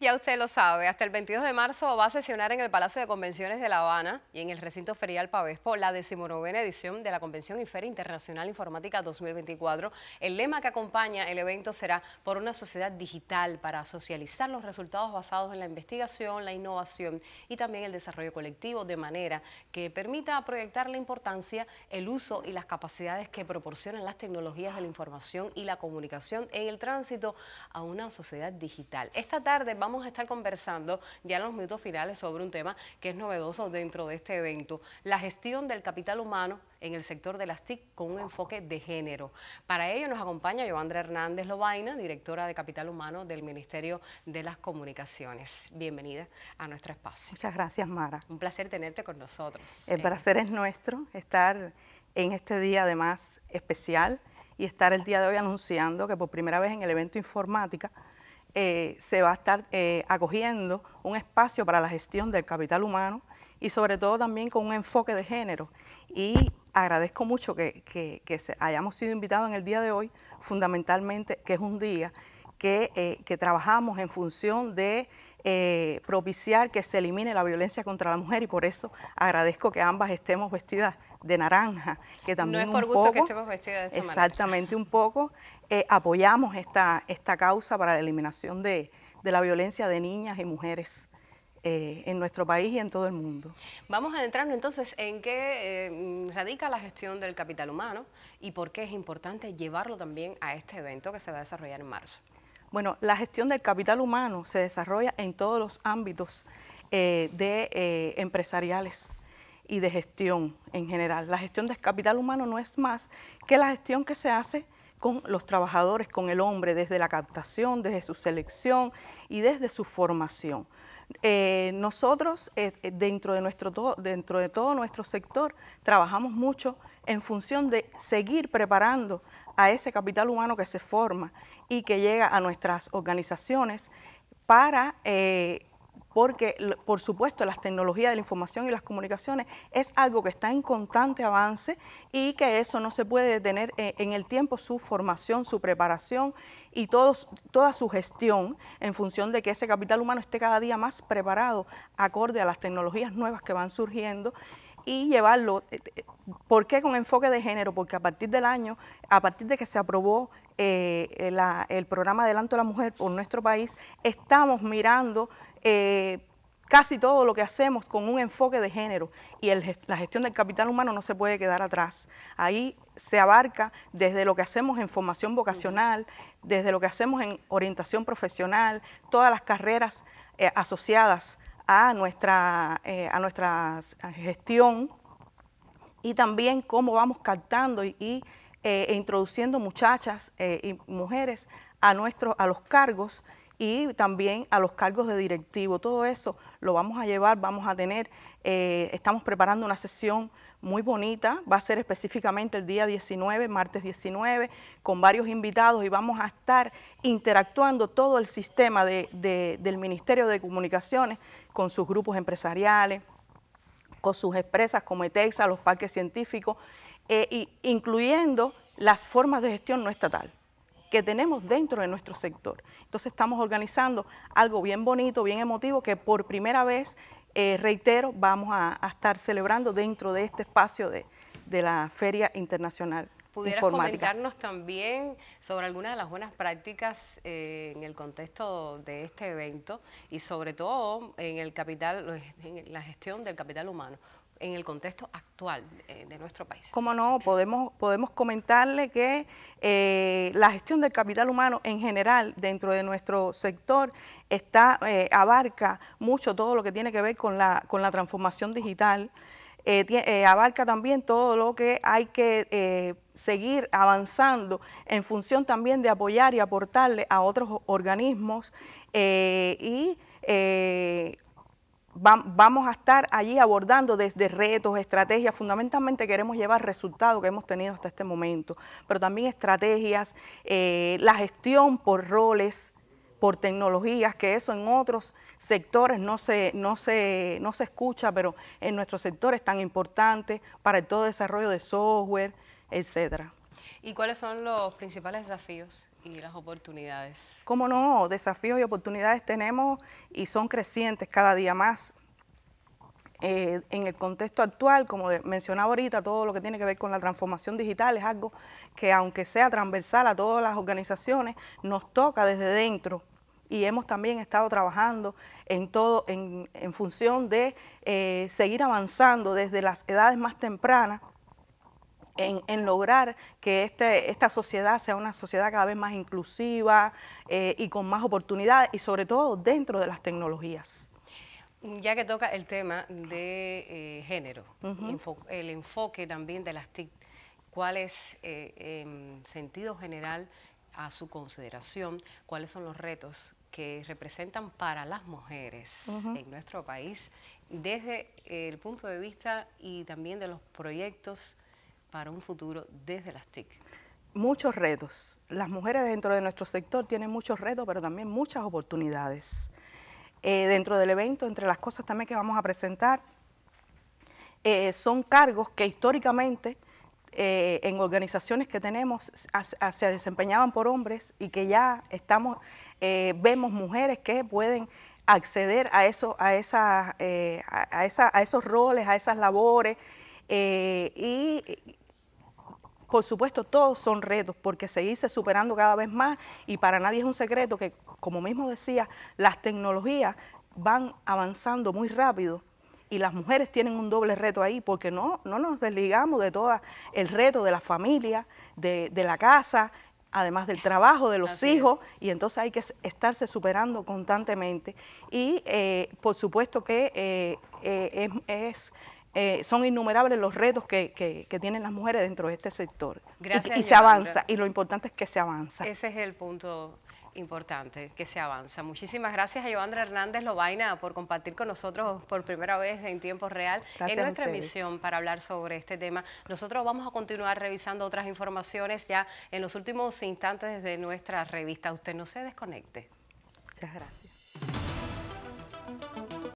Ya usted lo sabe, hasta el 22 de marzo va a sesionar en el Palacio de Convenciones de La Habana y en el recinto ferial Pavespo la decimonovena edición de la Convención y Feria Internacional Informática 2024. El lema que acompaña el evento será por una sociedad digital para socializar los resultados basados en la investigación, la innovación y también el desarrollo colectivo de manera que permita proyectar la importancia, el uso y las capacidades que proporcionan las tecnologías de la información y la comunicación en el tránsito a una sociedad digital. Esta tarde vamos vamos a estar conversando ya en los minutos finales sobre un tema que es novedoso dentro de este evento, la gestión del capital humano en el sector de las TIC con un enfoque de género. Para ello nos acompaña Joandra Hernández Lobaina, directora de Capital Humano del Ministerio de las Comunicaciones. Bienvenida a nuestro espacio. Muchas gracias, Mara. Un placer tenerte con nosotros. El eh, placer es nuestro estar en este día además especial y estar el día de hoy anunciando que por primera vez en el evento informática eh, se va a estar eh, acogiendo un espacio para la gestión del capital humano y sobre todo también con un enfoque de género. Y agradezco mucho que, hayamos sido invitados en el día de hoy, fundamentalmente que es un día que eh, trabajamos en función de eh, propiciar que se elimine la violencia contra la mujer y por eso agradezco que ambas estemos vestidas de naranja, que también no es por gusto que estemos vestidas de esta exactamente un poco eh, apoyamos esta esta causa para la eliminación de, la violencia de niñas y mujeres eh, en nuestro país y en todo el mundo. Vamos a adentrarnos entonces en qué radica la gestión del capital humano y por qué es importante llevarlo también a este evento que se va a desarrollar en marzo. Bueno, la gestión del capital humano se desarrolla en todos los ámbitos eh, de eh, empresariales y de gestión en general. La gestión del capital humano no es más que la gestión que se hace con los trabajadores, con el hombre, desde la captación, desde su selección y desde su formación. Eh, nosotros, dentro de todo nuestro sector, trabajamos mucho en función de seguir preparando a ese capital humano que se forma y que llega a nuestras organizaciones para, eh, porque por supuesto las tecnologías de la información y las comunicaciones es algo que está en constante avance y que eso no se puede detener eh, en el tiempo, su formación, su preparación y toda su gestión en función de que ese capital humano esté cada día más preparado acorde a las tecnologías nuevas que van surgiendo y llevarlo. Eh, eh, ¿Por qué con enfoque de género? Porque a partir del año, a partir de que se aprobó eh, el programa Adelanto a la Mujer por nuestro país, estamos mirando casi todo lo que hacemos con un enfoque de género y la gestión del capital humano no se puede quedar atrás. Ahí se abarca desde lo que hacemos en formación vocacional, desde lo que hacemos en orientación profesional, todas las carreras asociadas a nuestra, eh, a nuestra gestión y también cómo vamos captando y, eh, e introduciendo muchachas eh, y mujeres a, nuestros, a los cargos y también a los cargos de directivo. Todo eso lo vamos a llevar, vamos a tener, estamos preparando una sesión muy bonita, va a ser específicamente el día 19, martes 19, con varios invitados y vamos a estar interactuando todo el sistema del Ministerio de Comunicaciones con sus grupos empresariales, con sus empresas como ETEXA, los parques científicos, eh, incluyendo las formas de gestión no estatal que tenemos dentro de nuestro sector. Entonces estamos organizando algo bien bonito, bien emotivo, que por primera vez, eh, reitero, vamos a, estar celebrando dentro de este espacio de la Feria Internacional ¿Pudieras comentarnos también sobre algunas de las buenas prácticas eh, en el contexto de este evento y sobre todo en el capital, en la gestión del capital humano? en el contexto actual eh, de, nuestro país. Cómo no, podemos, podemos comentarle que eh, la gestión del capital humano en general dentro de nuestro sector está, abarca mucho todo lo que tiene que ver con la, con la transformación digital, abarca también todo lo que hay que seguir avanzando en función también de apoyar y aportarle a otros organismos eh, y eh, vamos a estar allí abordando desde retos, estrategias, fundamentalmente queremos llevar resultados que hemos tenido hasta este momento, pero también estrategias, eh, la gestión por roles, por tecnologías, que eso en otros sectores no se, no se, no se escucha, pero en nuestros sectores tan importante para el todo desarrollo de software, etcétera. ¿Y cuáles son los principales desafíos y las oportunidades? Cómo no, desafíos y oportunidades tenemos y son crecientes cada día más. Eh, en el contexto actual, como mencionaba ahorita, todo lo que tiene que ver con la transformación digital es algo que aunque sea transversal a todas las organizaciones, nos toca desde dentro y hemos también estado trabajando en todo en, función de eh, seguir avanzando desde las edades más tempranas en, lograr que este, esta sociedad sea una sociedad cada vez más inclusiva eh, y con más oportunidades y sobre todo dentro de las tecnologías. Ya que toca el tema de eh, género, el enfoque también de las TIC, ¿cuál es eh, en sentido general a su consideración? ¿Cuáles son los retos que representan para las mujeres en nuestro país desde el punto de vista y también de los proyectos para un futuro desde las TIC? Muchos retos. Las mujeres dentro de nuestro sector tienen muchos retos, pero también muchas oportunidades. Eh, dentro del evento, entre las cosas también que vamos a presentar, eh, son cargos que históricamente eh, en organizaciones que tenemos se desempeñaban por hombres y que ya estamos vemos mujeres que pueden acceder a, eso, a, a, esa, a esos roles, a esas labores y por supuesto, todos son retos porque se dice superando cada vez más y para nadie es un secreto que, como mismo decía, las tecnologías van avanzando muy rápido y las mujeres tienen un doble reto ahí porque no, no nos desligamos de todo el reto de la familia, de, la casa, además del trabajo, de los hijos, y entonces hay que estarse superando constantemente. Y eh, por supuesto que eh, eh, es eh, son innumerables los retos que, tienen las mujeres dentro de este sector. Gracias, y, se avanza, y lo importante es que se avanza. Ese es el punto importante que se avanza. Muchísimas gracias a Joandra Hernández Lobaina por compartir con nosotros por primera vez en tiempo real en nuestra emisión para hablar sobre este tema. Nosotros vamos a continuar revisando otras informaciones ya en los últimos instantes de nuestra revista. Usted no se desconecte. Muchas gracias.